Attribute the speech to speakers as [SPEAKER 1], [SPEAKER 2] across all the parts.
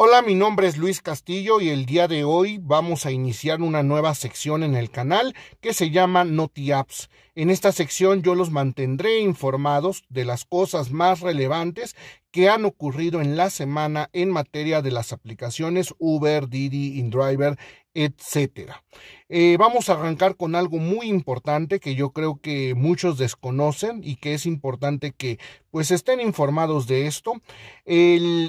[SPEAKER 1] Hola, mi nombre es Luis Castillo y el día de hoy vamos a iniciar una nueva sección en el canal que se llama Apps. En esta sección yo los mantendré informados de las cosas más relevantes que han ocurrido en la semana en materia de las aplicaciones Uber, Didi, InDriver, etcétera. Eh, vamos a arrancar con algo muy importante que yo creo que muchos desconocen y que es importante que pues estén informados de esto.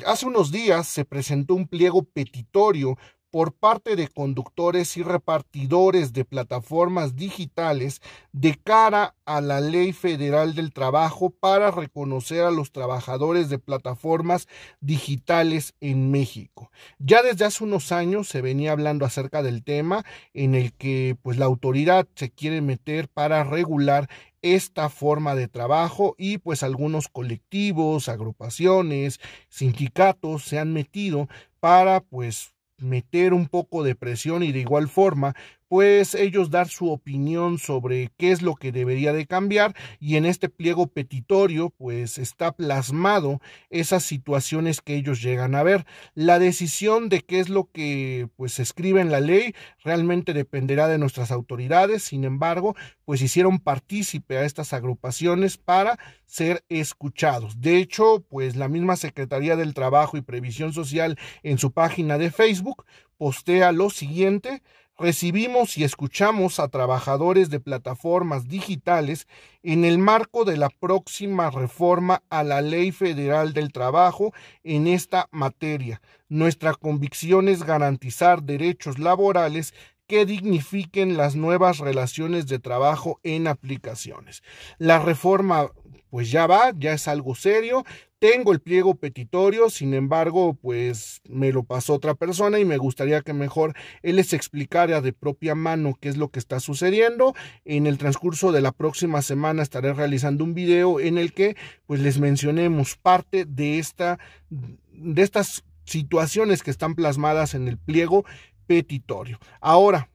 [SPEAKER 1] hace unos días se presentó un pliego petitorio por parte de conductores y repartidores de plataformas digitales de cara a la Ley Federal del Trabajo para reconocer a los trabajadores de plataformas digitales en México. Ya desde hace unos años se venía hablando acerca del tema en el que pues la autoridad se quiere meter para regular esta forma de trabajo y pues algunos colectivos, agrupaciones, sindicatos se han metido para pues meter un poco de presión y de igual forma pues ellos dar su opinión sobre qué es lo que debería de cambiar y en este pliego petitorio pues está plasmado esas situaciones que ellos llegan a ver. La decisión de qué es lo que pues se escribe en la ley realmente dependerá de nuestras autoridades, sin embargo pues hicieron partícipe a estas agrupaciones para ser escuchados. De hecho pues la misma Secretaría del Trabajo y Previsión Social en su página de Facebook postea lo siguiente, recibimos y escuchamos a trabajadores de plataformas digitales en el marco de la próxima reforma a la Ley Federal del Trabajo en esta materia. Nuestra convicción es garantizar derechos laborales que dignifiquen las nuevas relaciones de trabajo en aplicaciones. La reforma pues ya va, ya es algo serio, tengo el pliego petitorio, sin embargo, pues me lo pasó otra persona y me gustaría que mejor él les explicara de propia mano qué es lo que está sucediendo. En el transcurso de la próxima semana estaré realizando un video en el que pues les mencionemos parte de esta de estas situaciones que están plasmadas en el pliego petitorio. Ahora,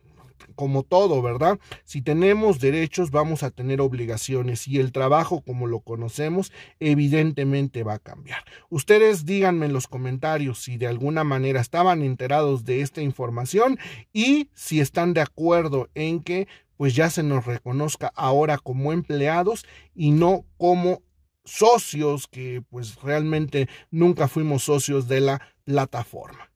[SPEAKER 1] como todo, ¿verdad? Si tenemos derechos, vamos a tener obligaciones y el trabajo como lo conocemos, evidentemente va a cambiar. Ustedes díganme en los comentarios si de alguna manera estaban enterados de esta información y si están de acuerdo en que pues ya se nos reconozca ahora como empleados y no como socios que pues realmente nunca fuimos socios de la plataforma.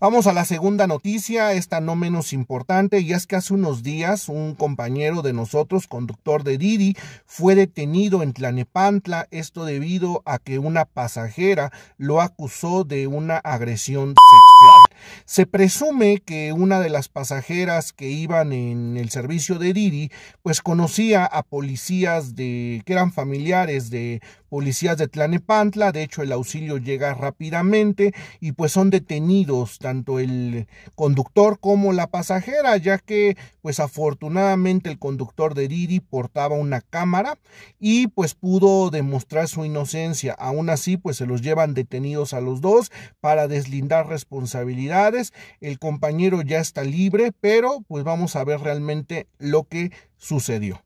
[SPEAKER 1] Vamos a la segunda noticia, esta no menos importante, y es que hace unos días un compañero de nosotros, conductor de Didi, fue detenido en Tlanepantla, esto debido a que una pasajera lo acusó de una agresión sexual. Se presume que una de las pasajeras que iban en el servicio de Didi, pues conocía a policías de que eran familiares de policías de Tlanepantla, de hecho el auxilio llega rápidamente y pues son detenidos tanto el conductor como la pasajera, ya que pues afortunadamente el conductor de Didi portaba una cámara y pues pudo demostrar su inocencia. Aún así pues se los llevan detenidos a los dos para deslindar responsabilidades. El compañero ya está libre, pero pues vamos a ver realmente lo que sucedió.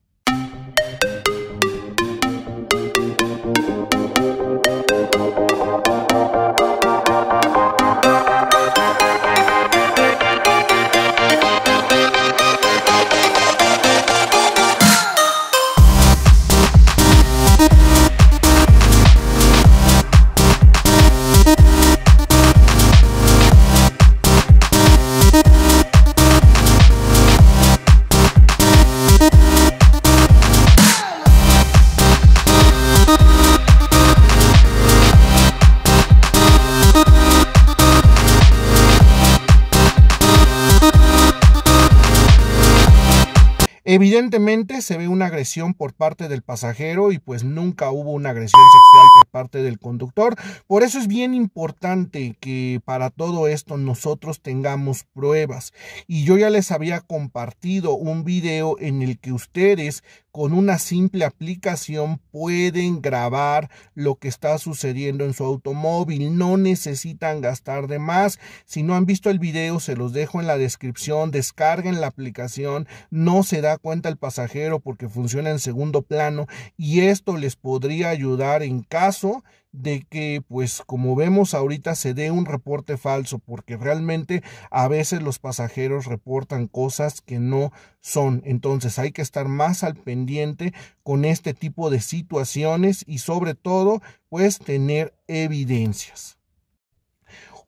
[SPEAKER 1] Evidentemente se ve una agresión por parte del pasajero y pues nunca hubo una agresión sexual por parte del conductor. Por eso es bien importante que para todo esto nosotros tengamos pruebas. Y yo ya les había compartido un video en el que ustedes con una simple aplicación pueden grabar lo que está sucediendo en su automóvil. No necesitan gastar de más. Si no han visto el video se los dejo en la descripción. Descarguen la aplicación. No se da cuenta el pasajero porque funciona en segundo plano y esto les podría ayudar en caso de que, pues como vemos ahorita, se dé un reporte falso, porque realmente a veces los pasajeros reportan cosas que no son. Entonces hay que estar más al pendiente con este tipo de situaciones y sobre todo, pues tener evidencias.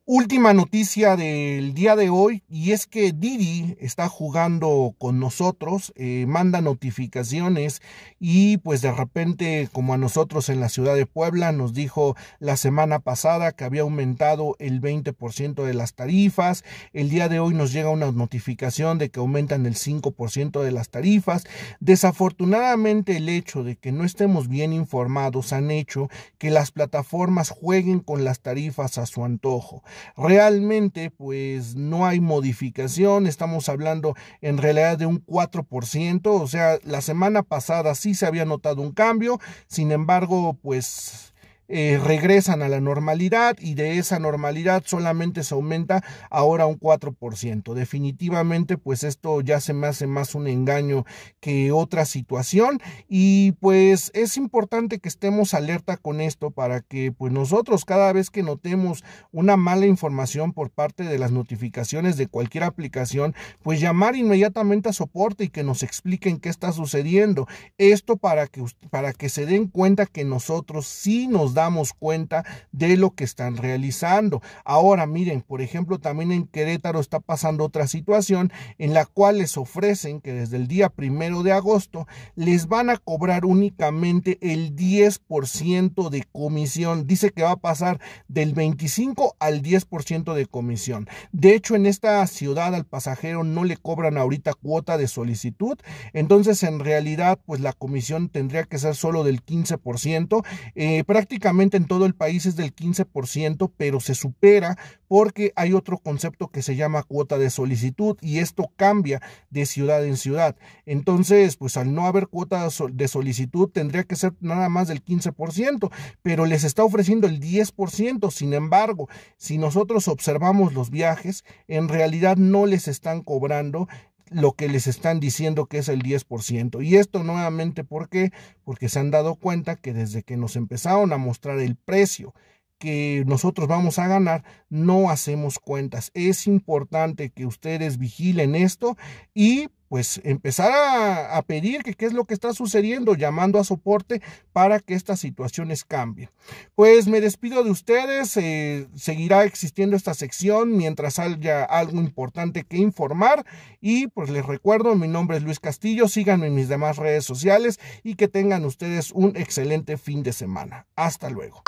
[SPEAKER 1] Última noticia del día de hoy y es que Didi está jugando con nosotros, eh, manda notificaciones y pues de repente como a nosotros en la ciudad de Puebla nos dijo la semana pasada que había aumentado el 20% de las tarifas, el día de hoy nos llega una notificación de que aumentan el 5% de las tarifas. Desafortunadamente el hecho de que no estemos bien informados han hecho que las plataformas jueguen con las tarifas a su antojo. Realmente pues no hay modificación, estamos hablando en realidad de un 4%, o sea, la semana pasada sí se había notado un cambio, sin embargo pues eh, regresan a la normalidad y de esa normalidad solamente se aumenta ahora un 4%. Definitivamente, pues esto ya se me hace más un engaño que otra situación y pues es importante que estemos alerta con esto para que pues nosotros cada vez que notemos una mala información por parte de las notificaciones de cualquier aplicación, pues llamar inmediatamente a soporte y que nos expliquen qué está sucediendo. Esto para que, para que se den cuenta que nosotros sí nos damos cuenta de lo que están realizando. Ahora miren, por ejemplo, también en Querétaro está pasando otra situación en la cual les ofrecen que desde el día primero de agosto les van a cobrar únicamente el 10% de comisión. Dice que va a pasar del 25 al 10% de comisión. De hecho, en esta ciudad al pasajero no le cobran ahorita cuota de solicitud. Entonces, en realidad, pues la comisión tendría que ser solo del 15%. Eh, prácticamente en todo el país es del 15%, pero se supera porque hay otro concepto que se llama cuota de solicitud y esto cambia de ciudad en ciudad. Entonces, pues al no haber cuota de solicitud tendría que ser nada más del 15%, pero les está ofreciendo el 10%. Sin embargo, si nosotros observamos los viajes, en realidad no les están cobrando lo que les están diciendo que es el 10%. Y esto nuevamente, ¿por qué? Porque se han dado cuenta que desde que nos empezaron a mostrar el precio que nosotros vamos a ganar, no hacemos cuentas. Es importante que ustedes vigilen esto y pues empezar a, pedir que qué es lo que está sucediendo, llamando a soporte para que estas situaciones cambien. Pues me despido de ustedes, eh, seguirá existiendo esta sección mientras haya algo importante que informar y pues les recuerdo, mi nombre es Luis Castillo, síganme en mis demás redes sociales y que tengan ustedes un excelente fin de semana. Hasta luego.